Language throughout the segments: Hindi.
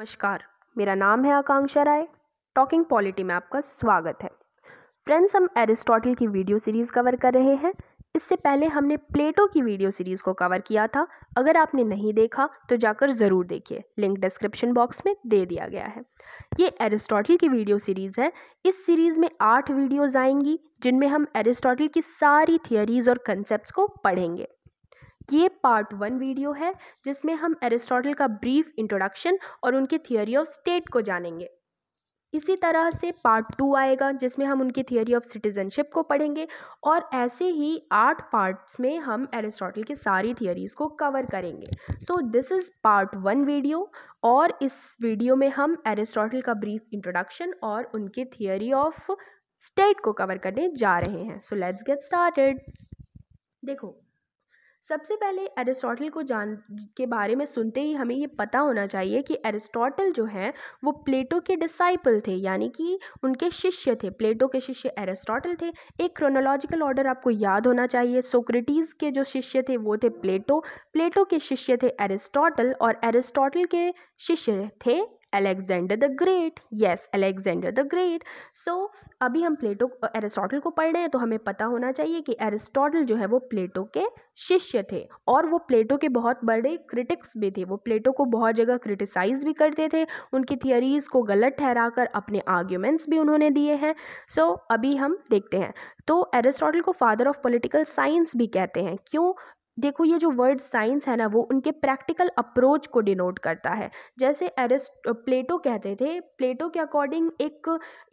नमस्कार मेरा नाम है आकांक्षा राय टॉकिंग पॉलिटी में आपका स्वागत है फ्रेंड्स हम एरिस्टोटल की वीडियो सीरीज़ कवर कर रहे हैं इससे पहले हमने प्लेटो की वीडियो सीरीज़ को कवर किया था अगर आपने नहीं देखा तो जाकर ज़रूर देखिए लिंक डिस्क्रिप्शन बॉक्स में दे दिया गया है ये एरिस्टोटल की वीडियो सीरीज़ है इस सीरीज़ में आठ वीडियोज़ आएंगी जिनमें हम एरिस्टोटल की सारी थियोरीज़ और कंसेप्ट को पढ़ेंगे ये पार्ट वन वीडियो है जिसमें हम एरिस्टोटल का ब्रीफ इंट्रोडक्शन और उनके थियोरी ऑफ स्टेट को जानेंगे इसी तरह से पार्ट टू आएगा जिसमें हम उनकी थियोरी ऑफ सिटीजनशिप को पढ़ेंगे और ऐसे ही आठ पार्ट्स में हम एरिस्टोटल की सारी थियोरीज़ को कवर करेंगे so this is part one video और इस वीडियो में हम एरिस्टोटल का ब्रीफ इंट्रोडक्शन और उनकी थियोरी ऑफ स्टेट को कवर करने जा रहे हैं सो लेट्स गेट स्टार्टेड देखो सबसे पहले एरिस्टोटल को जान के बारे में सुनते ही हमें ये पता होना चाहिए कि एरिस्टोटल जो हैं वो प्लेटो के डिसाइपल थे यानी कि उनके शिष्य थे प्लेटो के शिष्य एरिस्टोटल थे एक क्रोनोलॉजिकल ऑर्डर आपको याद होना चाहिए सोक्रेटीज़ के जो शिष्य थे वो थे प्लेटो प्लेटो के शिष्य थे एरिस्टोटल और एरिस्टोटल के शिष्य थे Alexander the great yes Alexander the great so अभी हम प्लेटो एरिस्टोटल को पढ़ रहे हैं तो हमें पता होना चाहिए कि एरिस्टोटल जो है वो प्लेटो के शिष्य थे और वो प्लेटो के बहुत बड़े क्रिटिक्स भी थे वो प्लेटो को बहुत जगह क्रिटिसाइज भी करते थे उनकी थियरीज़ को गलत ठहराकर अपने आर्ग्यूमेंट्स भी उन्होंने दिए हैं सो so, अभी हम देखते हैं तो एरिस्टोटल को फादर ऑफ पॉलिटिकल साइंस भी कहते हैं क्यों देखो ये जो वर्ड साइंस है ना वो उनके प्रैक्टिकल अप्रोच को डिनोट करता है जैसे एरिस्ट प्लेटो कहते थे प्लेटो के अकॉर्डिंग एक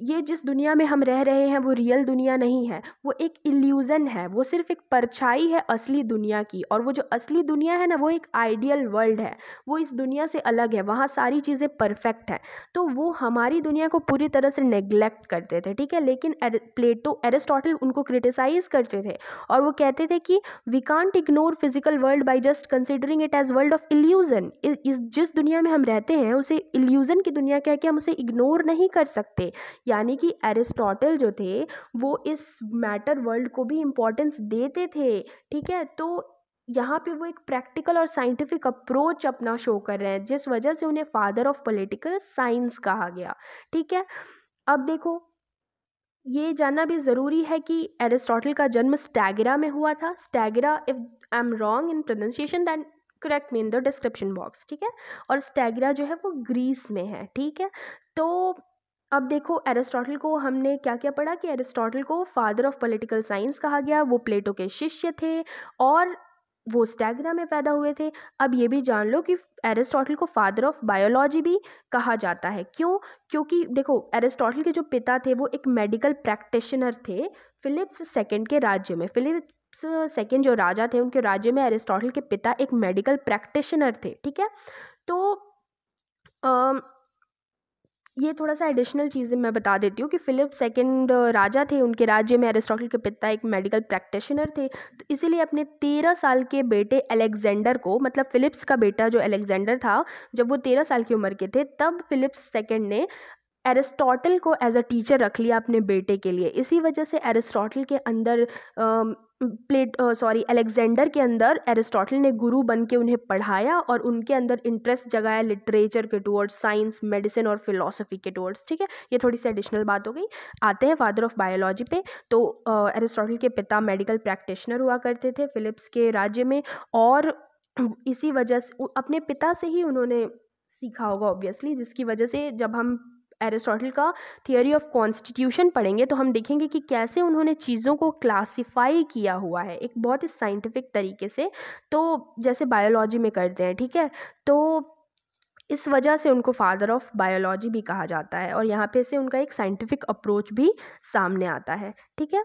ये जिस दुनिया में हम रह रहे हैं वो रियल दुनिया नहीं है वो एक इल्यूज़न है वो सिर्फ एक परछाई है असली दुनिया की और वो जो असली दुनिया है ना वो एक आइडियल वर्ल्ड है वो इस दुनिया से अलग है वहाँ सारी चीज़ें परफेक्ट हैं तो वो हमारी दुनिया को पूरी तरह से नेग्लेक्ट करते थे ठीक है लेकिन प्लेटो एरिस्टोटल उनको क्रिटिसाइज़ करते थे और वो कहते थे कि we can't ignore poor physical world by just considering it as world of illusion इस जिस दुनिया में हम रहते हैं उसे इल्यूजन की दुनिया कह के हम उसे इग्नोर नहीं कर सकते यानी कि एरिस्टोटल जो थे वो इस मैटर वर्ल्ड को भी इम्पोर्टेंस देते थे ठीक है तो यहाँ पे वो एक प्रैक्टिकल और साइंटिफिक अप्रोच अपना शो कर रहे हैं जिस वजह से उन्हें फादर ऑफ पॉलिटिकल साइंस कहा गया ठीक है अब देखो ये जानना भी ज़रूरी है कि एरिस्टोटल का जन्म स्टैगरा में हुआ था Stagira if I am wrong in pronunciation then correct me in the description box ठीक है और स्टैगरा जो है वो ग्रीस में है ठीक है तो अब देखो एरिस्टोटल को हमने क्या क्या पढ़ा कि एरिस्टोटल को फादर ऑफ पॉलिटिकल साइंस कहा गया वो प्लेटो के शिष्य थे और वो स्टैगरा में पैदा हुए थे अब ये भी जान लो कि एरिस्टोटल को फादर ऑफ बायोलॉजी भी कहा जाता है क्यों क्योंकि देखो एरिस्टोटल के जो पिता थे वो एक मेडिकल प्रैक्टिशनर थे फिलिप्स सेकेंड के राज्य में फिलिप सेकेंड जो राजा थे उनके राज्य में एरिस्टोटल के पिता एक मेडिकल प्रैक्टिशनर थे ठीक है तो आ, ये थोड़ा सा एडिशनल चीज़ें मैं बता देती हूँ कि फ़िलिप सेकेंड राजा थे उनके राज्य में एरिस्टोटल के पिता एक मेडिकल प्रैक्टिशनर थे तो इसीलिए अपने तेरह साल के बेटे अलेक्जेंडर को मतलब फ़िलिप्स का बेटा जो अलेक्जेंडर था जब वो तेरह साल की उम्र के थे तब फ़िलिप्स सेकंड ने एरिस्टोटल को एज अ टीचर रख लिया अपने बेटे के लिए इसी वजह से एरिस्टोटल के अंदर प्लेट सॉरी अलेक्जेंडर के अंदर एरिस्टोटल ने गुरु बन के उन्हें पढ़ाया और उनके अंदर इंटरेस्ट जगाया लिटरेचर के टूवर्ड्स साइंस मेडिसिन और फिलोसफी के टूवर्ड्स ठीक है ये थोड़ी सी एडिशनल बात हो गई आते हैं फादर ऑफ बायोलॉजी पे तो एरिस्टोटल के पिता मेडिकल प्रैक्टिशनर हुआ करते थे फिलिप्स के राज्य में और इसी वजह से अपने पिता से ही उन्होंने सीखा होगा ऑब्वियसली जिसकी वजह से जब हम एरिस्टोटल का थियोरी ऑफ कॉन्स्टिट्यूशन पढ़ेंगे तो हम देखेंगे कि कैसे उन्होंने चीज़ों को क्लासिफाई किया हुआ है एक बहुत ही साइंटिफिक तरीके से तो जैसे बायोलॉजी में करते हैं ठीक है तो इस वजह से उनको फादर ऑफ बायोलॉजी भी कहा जाता है और यहाँ पे से उनका एक साइंटिफिक अप्रोच भी सामने आता है ठीक है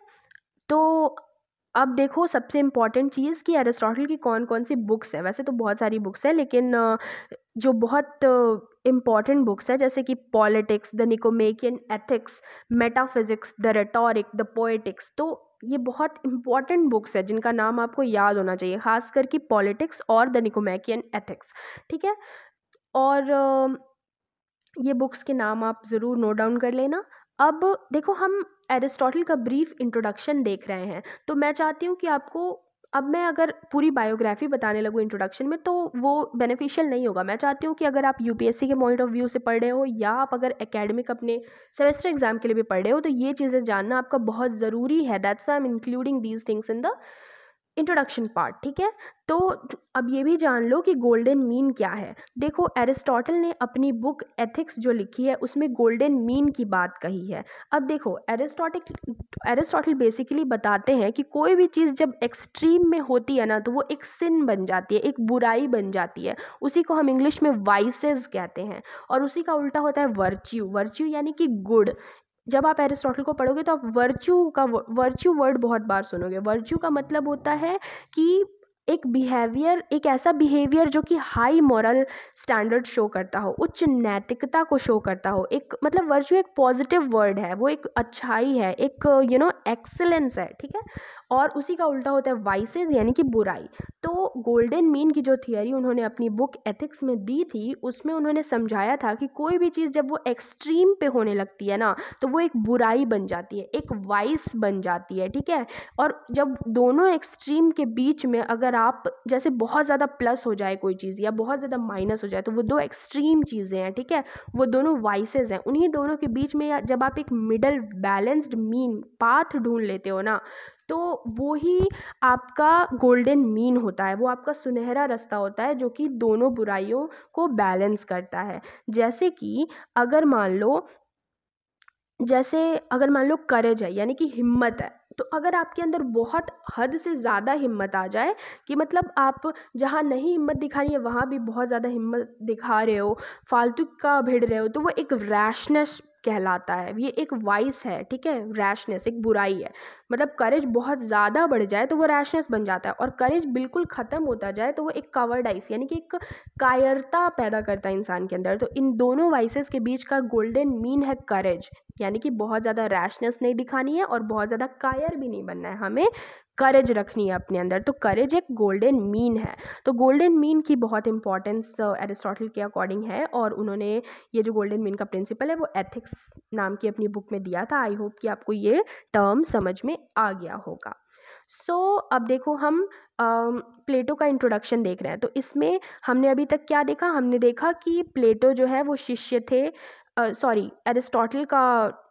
तो अब देखो सबसे इम्पॉर्टेंट चीज़ कि एरिस्टोटल की कौन कौन सी बुक्स हैं वैसे तो बहुत सारी बुक्स हैं लेकिन जो बहुत इम्पॉर्टेंट बुक्स है जैसे कि politics the Nicomachean ethics metaphysics the rhetoric the poetics तो ये बहुत इंपॉर्टेंट बुक्स है जिनका नाम आपको याद होना चाहिए खास करके पॉलिटिक्स और द निकोमेकियन एथिक्स ठीक है और ये बुक्स के नाम आप ज़रूर नोट डाउन कर लेना अब देखो हम एरिस्टोटल का ब्रीफ इंट्रोडक्शन देख रहे हैं तो मैं चाहती हूँ कि आपको अब मैं अगर पूरी बायोग्राफी बताने लगूँ इंट्रोडक्शन में तो वो बेनिफिशियल नहीं होगा मैं चाहती हूँ कि अगर आप यूपीएससी के पॉइंट ऑफ व्यू से पढ़ रहे हो या आप अगर एकेडमिक अपने सेमेस्टर एग्जाम के लिए भी पढ़ रहे हो तो ये चीज़ें जानना आपका बहुत ज़रूरी है that's I am including these things in the introduction part ठीक है तो अब ये भी जान लो कि गोल्डन मीन क्या है देखो एरिस्टोटल ने अपनी बुक एथिक्स जो लिखी है उसमें गोल्डन मीन की बात कही है अब देखो एरिस्टोटिक एरिस्टोटल बेसिकली बताते हैं कि कोई भी चीज़ जब एक्सट्रीम में होती है ना तो वो एक सिन बन जाती है एक बुराई बन जाती है उसी को हम इंग्लिश में वाइसेज कहते हैं और उसी का उल्टा होता है वर्च्यू वर्च्यू यानी कि गुड जब आप एरिस्टोटल को पढ़ोगे तो आप वर्च्यू का वर्च्यू वर्ड बहुत बार सुनोगे वर्च्यू का मतलब होता है कि एक बिहेवियर एक ऐसा बिहेवियर जो कि हाई मॉरल स्टैंडर्ड शो करता हो उच्च नैतिकता को शो करता हो एक मतलब वर्च्यू एक पॉजिटिव वर्ड है वो एक अच्छाई है एक यू नो एक्सेलेंस है ठीक है और उसी का उल्टा होता है वाइसेज यानी कि बुराई तो गोल्डन मीन की जो थियोरी उन्होंने अपनी बुक एथिक्स में दी थी उसमें उन्होंने समझाया था कि कोई भी चीज़ जब वो एक्सट्रीम पे होने लगती है ना तो वो एक बुराई बन जाती है एक वाइस बन जाती है ठीक है और जब दोनों एक्सट्रीम के बीच में अगर आप जैसे बहुत ज़्यादा प्लस हो जाए कोई चीज़ या बहुत ज़्यादा माइनस हो जाए तो वो दो एक्सट्रीम चीज़ें हैं ठीक है वो दोनों वाइसेज हैं उन्हीं दोनों के बीच में जब आप एक मिडल बैलेंस्ड मीन पाथ ढूंढ लेते हो ना तो वो ही आपका गोल्डन मीन होता है वो आपका सुनहरा रास्ता होता है जो कि दोनों बुराइयों को बैलेंस करता है जैसे कि अगर मान लो जैसे अगर मान लो करेज है यानी कि हिम्मत है तो अगर आपके अंदर बहुत हद से ज़्यादा हिम्मत आ जाए कि मतलब आप जहाँ नहीं हिम्मत दिखा रही है वहाँ भी बहुत ज़्यादा हिम्मत दिखा रहे हो फालतू का भिड़ रहे हो तो वो एक रैशनेस कहलाता है ये एक वाइस है ठीक है रैशनेस एक बुराई है मतलब करेज बहुत ज़्यादा बढ़ जाए तो वो रैशनेस बन जाता है और करेज बिल्कुल ख़त्म होता जाए तो वो एक कवर्ड आइस यानी कि एक कायरता पैदा करता है इंसान के अंदर तो इन दोनों वाइसेस के बीच का गोल्डन मीन है करेज यानी कि बहुत ज़्यादा रैशनेस नहीं दिखानी है और बहुत ज़्यादा कायर भी नहीं बनना है हमें करेज रखनी है अपने अंदर तो करेज एक गोल्डन मीन है तो गोल्डन मीन की बहुत इंपॉर्टेंस एरिस्टोटल uh, के अकॉर्डिंग है और उन्होंने ये जो गोल्डन मीन का प्रिंसिपल है वो एथिक्स नाम की अपनी बुक में दिया था आई होप कि आपको ये टर्म समझ में आ गया होगा सो so, अब देखो हम प्लेटो um, का इंट्रोडक्शन देख रहे हैं तो इसमें हमने अभी तक क्या देखा हमने देखा कि प्लेटो जो है वो शिष्य थे सॉरी एरिस्टोटल का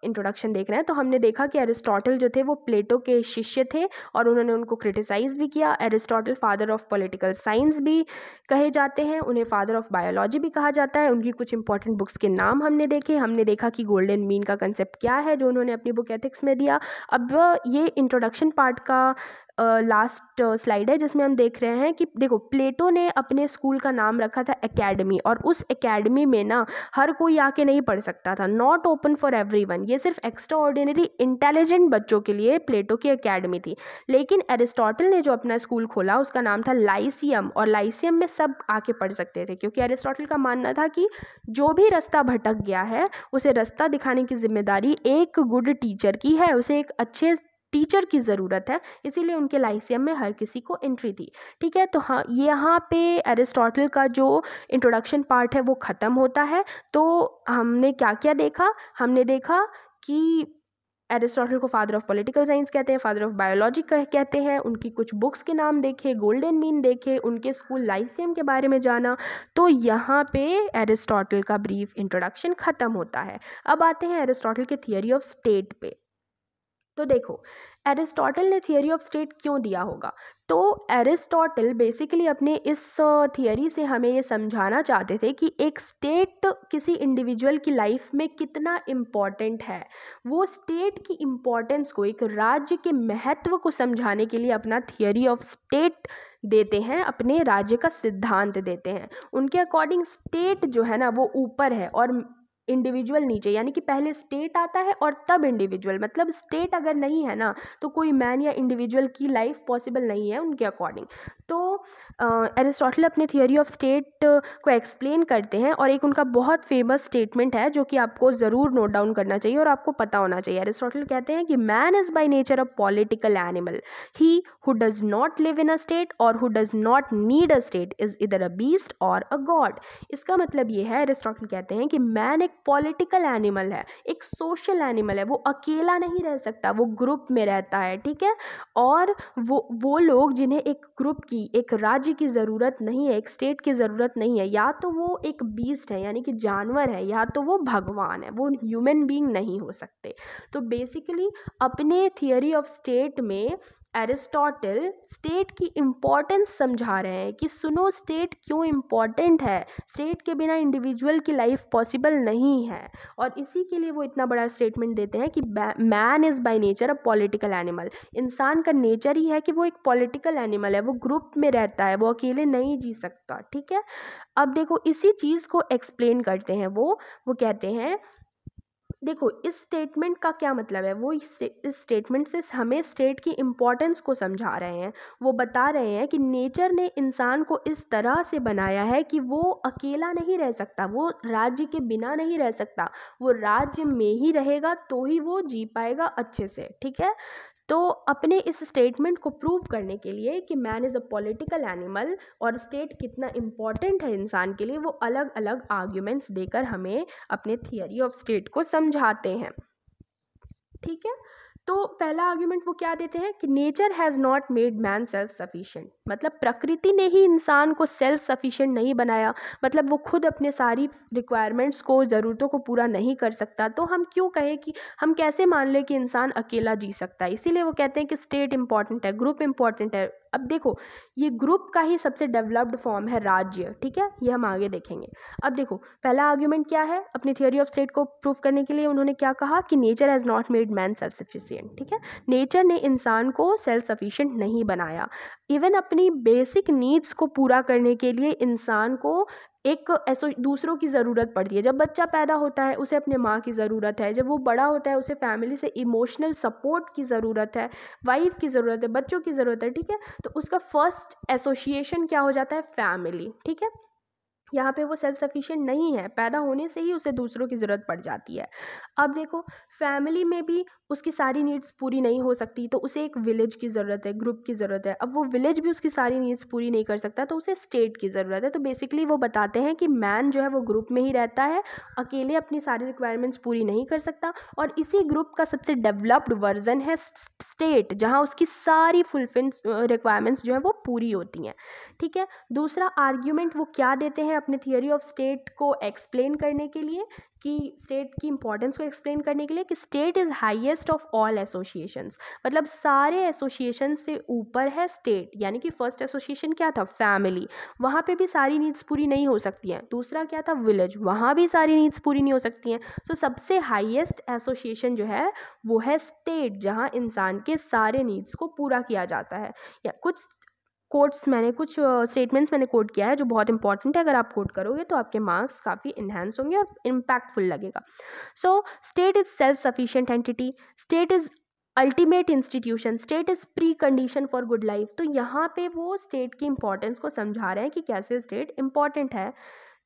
इंट्रोडक्शन देख रहे हैं तो हमने देखा कि एरिस्टोटल जो थे वो प्लेटो के शिष्य थे और उन्होंने उनको क्रिटिसाइज़ भी किया Aristotle father of political science भी कहे जाते हैं उन्हें फादर ऑफ बायोलॉजी भी कहा जाता है उनकी कुछ इंपॉर्टेंट बुक्स के नाम हमने देखे हमने देखा कि गोल्डन मीन का कंसेप्ट क्या है जो उन्होंने अपनी बुक एथिक्स में दिया अब ये इंट्रोडक्शन पार्ट का लास्ट स्लाइड है जिसमें हम देख रहे हैं कि देखो प्लेटो ने अपने स्कूल का नाम रखा था एकेडमी और उस एकेडमी में ना हर कोई आके नहीं पढ़ सकता था नॉट ओपन फॉर एवरी ये सिर्फ एक्स्ट्रा ऑर्डिनरी इंटेलिजेंट बच्चों के लिए प्लेटो की अकेडमी थी लेकिन एरिस्टोटल ने जो अपना स्कूल खोला उसका नाम था लाइसियम और लाइसियम में सब आके पढ़ सकते थे क्योंकि एरिस्टोटल का मानना था कि जो भी रास्ता भटक गया है उसे रास्ता दिखाने की जिम्मेदारी एक गुड टीचर की है उसे एक अच्छे टीचर की ज़रूरत है इसीलिए उनके लाइसियम में हर किसी को एंट्री दी ठीक है तो हाँ यहाँ पे एरिस्टोटल का जो इंट्रोडक्शन पार्ट है वो ख़त्म होता है तो हमने क्या क्या देखा हमने देखा कि एरिस्टोटल को फादर ऑफ पॉलिटिकल साइंस कहते हैं फादर ऑफ बायोलॉजी कहते हैं उनकी कुछ बुक्स के नाम देखे गोल्डन मीन देखे उनके स्कूल लाइसियम के बारे में जाना तो यहाँ पे एरिस्टोटल का ब्रीफ इंट्रोडक्शन ख़त्म होता है अब आते हैं एरिस्टोटल के थियोरी ऑफ स्टेट पे तो देखो एरिस्टोटल ने थियोरी ऑफ स्टेट क्यों दिया होगा तो एरिस्टोटल बेसिकली अपने इस थियोरी से हमें ये समझाना चाहते थे कि एक स्टेट किसी इंडिविजुअल की लाइफ में कितना इम्पॉर्टेंट है वो स्टेट की इम्पॉर्टेंस को एक राज्य के महत्व को समझाने के लिए अपना थियोरी ऑफ स्टेट देते हैं अपने राज्य का सिद्धांत देते हैं उनके अकॉर्डिंग स्टेट जो है ना वो ऊपर है और इंडिविजुअल नीचे यानी कि पहले स्टेट आता है और तब इंडिविजुअल मतलब स्टेट अगर नहीं है ना तो कोई मैन या इंडिविजुअल की लाइफ पॉसिबल नहीं है उनके अकॉर्डिंग तो एरिस्टोटल अपने थियोरी ऑफ स्टेट को एक्सप्लेन करते हैं और एक उनका बहुत फेमस स्टेटमेंट है जो कि आपको ज़रूर नोट डाउन करना चाहिए और आपको पता होना चाहिए एरिस्टोटल कहते हैं कि man is by nature a political animal he who does not live in a state और who does not need a state is either a beast और अ गॉड इसका मतलब ये है एरिस्टोटल कहते हैं कि मैन एक पॉलिटिकल एनिमल है एक सोशल एनिमल है वो अकेला नहीं रह सकता वो ग्रुप में रहता है ठीक है और वो वो लोग जिन्हें एक ग्रुप की एक एक राज्य की ज़रूरत नहीं है एक स्टेट की ज़रूरत नहीं है या तो वो एक बीस्ट है यानी कि जानवर है या तो वो भगवान है वो ह्यूमन बीइंग नहीं हो सकते तो बेसिकली अपने थियोरी ऑफ स्टेट में एरिस्टोटल स्टेट की इम्पोर्टेंस समझा रहे हैं कि सुनो स्टेट क्यों इम्पॉर्टेंट है स्टेट के बिना इंडिविजुअल की लाइफ पॉसिबल नहीं है और इसी के लिए वो इतना बड़ा स्टेटमेंट देते हैं कि man is by nature a political animal इंसान का नेचर ही है कि वो एक पॉलिटिकल एनिमल है वो ग्रुप में रहता है वो अकेले नहीं जी सकता ठीक है अब देखो इसी चीज़ को एक्सप्लेन करते हैं वो वो कहते हैं देखो इस स्टेटमेंट का क्या मतलब है वो इस स्टेटमेंट से हमें स्टेट की इम्पोर्टेंस को समझा रहे हैं वो बता रहे हैं कि नेचर ने इंसान को इस तरह से बनाया है कि वो अकेला नहीं रह सकता वो राज्य के बिना नहीं रह सकता वो राज्य में ही रहेगा तो ही वो जी पाएगा अच्छे से ठीक है तो अपने इस स्टेटमेंट को प्रूव करने के लिए कि man is a political animal और स्टेट कितना इम्पॉर्टेंट है इंसान के लिए वो अलग अलग आर्ग्यूमेंट्स देकर हमें अपने थियरी ऑफ स्टेट को समझाते हैं ठीक है तो पहला आर्ग्यूमेंट वो क्या देते हैं कि nature has not made man self sufficient मतलब प्रकृति ने ही इंसान को सेल्फ सफिशेंट नहीं बनाया मतलब वो खुद अपने सारी रिक्वायरमेंट्स को ज़रूरतों को पूरा नहीं कर सकता तो हम क्यों कहें कि हम कैसे मान लें कि इंसान अकेला जी सकता है इसीलिए वो कहते हैं कि स्टेट इंपॉर्टेंट है ग्रुप इंपॉर्टेंट है अब देखो ये ग्रुप का ही सबसे डेवलप्ड फॉर्म है राज्य ठीक है ये हम आगे देखेंगे अब देखो पहला आर्ग्यूमेंट क्या है अपनी थियोरी ऑफ स्टेट को प्रूव करने के लिए उन्होंने क्या कहा कि nature has not made man self sufficient ठीक है नेचर ने इंसान को सेल्फ सफिशियंट नहीं बनाया इवन अपनी बेसिक नीड्स को पूरा करने के लिए इंसान को एक ऐसो दूसरों की ज़रूरत पड़ती है जब बच्चा पैदा होता है उसे अपने माँ की ज़रूरत है जब वो बड़ा होता है उसे फैमिली से इमोशनल सपोर्ट की ज़रूरत है वाइफ की ज़रूरत है बच्चों की ज़रूरत है ठीक है तो उसका फर्स्ट एसोसिएशन क्या हो जाता है फैमिली ठीक है यहाँ पे वो सेल्फ सफिशिएंट नहीं है पैदा होने से ही उसे दूसरों की ज़रूरत पड़ जाती है अब देखो फैमिली में भी उसकी सारी नीड्स पूरी नहीं हो सकती तो उसे एक विलेज की ज़रूरत है ग्रुप की ज़रूरत है अब वो विलेज भी उसकी सारी नीड्स पूरी नहीं कर सकता तो उसे स्टेट की ज़रूरत है तो बेसिकली वो बताते हैं कि मैन जो है वो ग्रुप में ही रहता है अकेले अपनी सारी रिक्वायरमेंट्स पूरी नहीं कर सकता और इसी ग्रुप का सबसे डेवलप्ड वर्जन है स्टेट जहाँ उसकी सारी फुलफिल रिक्वायरमेंट्स जो है वो पूरी होती हैं ठीक है दूसरा आर्ग्यूमेंट वो क्या देते हैं अपने थियोरी ऑफ स्टेट को एक्सप्लेन करने के लिए कि स्टेट की इंपॉर्टेंस को एक्सप्लेन करने के लिए कि state is highest of all associations मतलब सारे एसोसिएशन से ऊपर है स्टेट यानी कि फर्स्ट एसोसिएशन क्या था फैमिली वहाँ पे भी सारी नीड्स पूरी नहीं हो सकती हैं दूसरा क्या था विलेज वहाँ भी सारी नीड्स पूरी नहीं हो सकती हैं सो so, सबसे हाइएस्ट एसोसिएशन जो है वो है स्टेट जहाँ इंसान के सारे नीड्स को पूरा किया जाता है या कुछ कोट्स मैंने कुछ स्टेटमेंट्स मैंने कोट किया है जो बहुत इंपॉर्टेंट है अगर आप कोट करोगे तो आपके मार्क्स काफ़ी इन्हेंस होंगे और इम्पैक्टफुल लगेगा so state is self sufficient entity state is ultimate institution state is precondition for good life तो यहाँ पे वो स्टेट की इम्पोर्टेंस को समझा रहे हैं कि कैसे स्टेट इंपॉर्टेंट है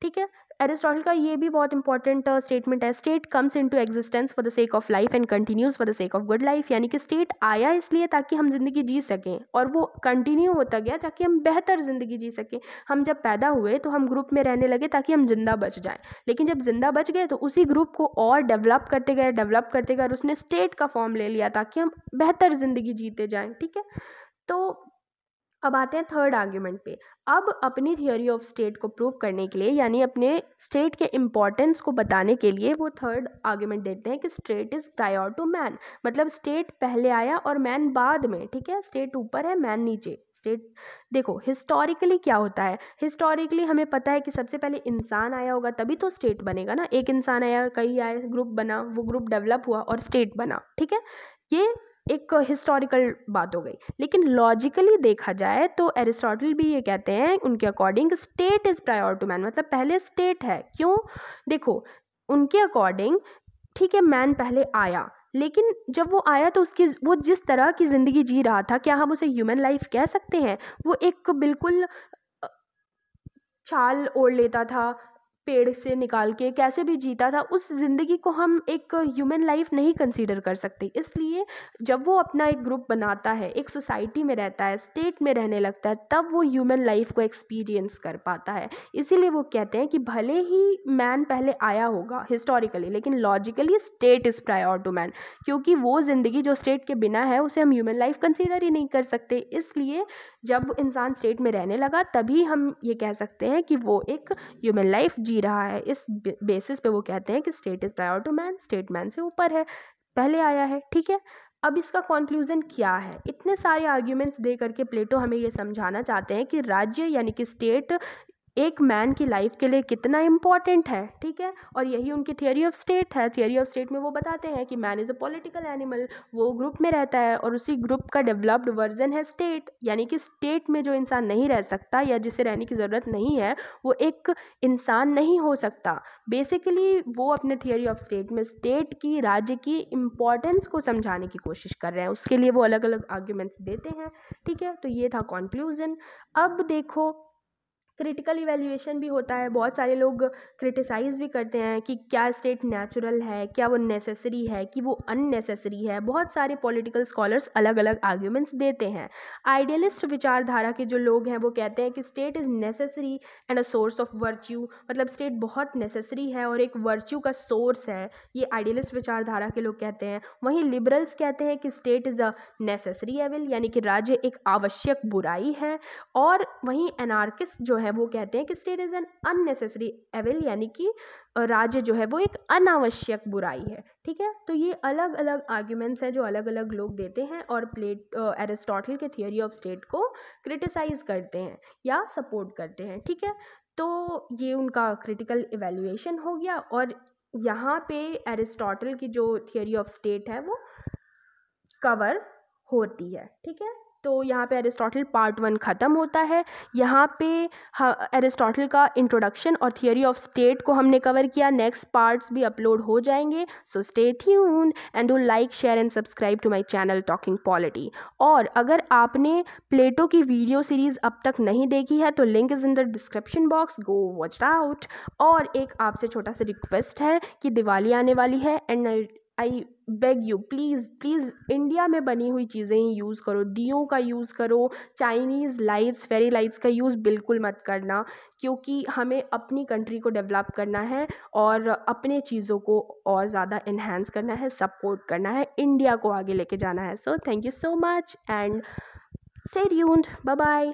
ठीक है एरिस्टोटल का ये भी बहुत इंपॉर्टेंट स्टेटमेंट uh, है state comes into existence for the sake of life and continues for the sake of good life यानी कि स्टेट आया इसलिए ताकि हम जिंदगी जी सकें और वो कंटिन्यू होता गया ताकि हम बेहतर जिंदगी जी सकें हम जब पैदा हुए तो हम ग्रुप में रहने लगे ताकि हम जिंदा बच जाएं लेकिन जब जिंदा बच गए तो उसी ग्रुप को और डेवलप करते गए डेवलप करते गए और उसने स्टेट का फॉर्म ले लिया ताकि हम बेहतर जिंदगी जीते जाएँ ठीक है तो अब आते हैं थर्ड आर्ग्यूमेंट पे अब अपनी थियोरी ऑफ स्टेट को प्रूव करने के लिए यानी अपने स्टेट के इम्पॉर्टेंस को बताने के लिए वो थर्ड आर्ग्यूमेंट देते हैं कि state is prior to man मतलब स्टेट पहले आया और मैन बाद में ठीक है स्टेट ऊपर है मैन नीचे स्टेट देखो हिस्टोरिकली क्या होता है हिस्टोरिकली हमें पता है कि सबसे पहले इंसान आया होगा तभी तो स्टेट बनेगा ना एक इंसान आया कई आए ग्रुप बना वो ग्रुप डेवलप हुआ और स्टेट बना ठीक है ये एक हिस्टोरिकल बात हो गई लेकिन लॉजिकली देखा जाए तो एरिस्टोटल भी ये कहते हैं उनके according state is prior to man मतलब पहले स्टेट है क्यों देखो उनके अकॉर्डिंग ठीक है मैन पहले आया लेकिन जब वो आया तो उसकी वो जिस तरह की ज़िंदगी जी रहा था क्या हम उसे ह्यूमन लाइफ कह सकते हैं वो एक बिल्कुल छाल ओढ़ लेता था पेड़ से निकाल के कैसे भी जीता था उस ज़िंदगी को हम एक ह्यूमन लाइफ नहीं कंसीडर कर सकते इसलिए जब वो अपना एक ग्रुप बनाता है एक सोसाइटी में रहता है स्टेट में रहने लगता है तब वो ह्यूमन लाइफ को एक्सपीरियंस कर पाता है इसीलिए वो कहते हैं कि भले ही मैन पहले आया होगा हिस्टोरिकली लेकिन logically state is prior to man क्योंकि वो ज़िंदगी जो स्टेट के बिना है उसे हम ह्यूमन लाइफ कंसिडर ही नहीं कर सकते इसलिए जब इंसान स्टेट में रहने लगा तभी हम ये कह सकते हैं कि वो एक ह्यूमन लाइफ जी जी रहा है इस बेसिस पे वो कहते हैं कि state is prior to man state man से ऊपर है पहले आया है ठीक है अब इसका कंक्लूजन क्या है इतने सारे आर्ग्यूमेंट्स दे करके प्लेटो हमें ये समझाना चाहते हैं कि राज्य यानी कि स्टेट एक मैन की लाइफ के लिए कितना इंपॉर्टेंट है ठीक है और यही उनकी थियोरी ऑफ स्टेट है थियोरी ऑफ स्टेट में वो बताते हैं कि man is a political animal वो ग्रुप में रहता है और उसी ग्रुप का डेवलप्ड वर्जन है स्टेट यानी कि स्टेट में जो इंसान नहीं रह सकता या जिसे रहने की ज़रूरत नहीं है वो एक इंसान नहीं हो सकता बेसिकली वो अपने थियोरी ऑफ स्टेट में स्टेट की राज्य की इम्पोर्टेंस को समझाने की कोशिश कर रहे हैं उसके लिए वो अलग अलग आर्ग्यूमेंट्स देते हैं ठीक है तो ये था कॉन्क्लूज़न अब देखो क्रिटिकल इवेल्यूएशन भी होता है बहुत सारे लोग क्रिटिसाइज़ भी करते हैं कि क्या स्टेट नेचुरल है क्या वो नेसेसरी है कि वो अननेसेसरी है बहुत सारे पॉलिटिकल स्कॉलर्स अलग अलग आर्ग्यूमेंट्स देते हैं आइडियलिस्ट विचारधारा के जो लोग हैं वो कहते हैं कि state is necessary and a source of virtue मतलब स्टेट बहुत नेसेसरी है और एक वर्च्यू का सोर्स है ये आइडियलिस्ट विचारधारा के लोग कहते हैं वहीं लिबरल्स कहते हैं कि state is a necessary evil यानी कि राज्य एक आवश्यक बुराई है और वहीं एनार्किस्ट जो है है वो कहते हैं कि state is an unnecessary evil यानी कि राज्य जो है वो एक अनावश्यक बुराई है ठीक है तो ये अलग अलग आर्ग्यूमेंट्स हैं जो अलग अलग लोग देते हैं और प्लेट एरिस्टोटल के थियोरी ऑफ स्टेट को क्रिटिसाइज करते हैं या सपोर्ट करते हैं ठीक है तो ये उनका क्रिटिकल इवेल्युएशन हो गया और यहाँ पे एरिस्टोटल की जो थियोरी ऑफ स्टेट है वो कवर होती है ठीक है तो यहाँ पे एरिस्टोटल पार्ट वन ख़त्म होता है यहाँ पे एरिस्टोटल का इंट्रोडक्शन और थियोरी ऑफ स्टेट को हमने कवर किया नेक्स्ट पार्ट्स भी अपलोड हो जाएंगे so stay tuned and do like share and subscribe to my channel talking polity और अगर आपने प्लेटो की वीडियो सीरीज़ अब तक नहीं देखी है तो link is in the description box go watch out और एक आपसे छोटा सा रिक्वेस्ट है कि दिवाली आने वाली है and I beg you please please India में बनी हुई चीज़ें ही यूज़ करो दियो का यूज़ करो चाइनीज़ लाइट्स फेरी लाइट्स का यूज़ बिल्कुल मत करना क्योंकि हमें अपनी कंट्री को डेवलप करना है और अपने चीज़ों को और ज़्यादा इन्हेंस करना है सपोर्ट करना है इंडिया को आगे लेके जाना है so thank you so much and stay tuned bye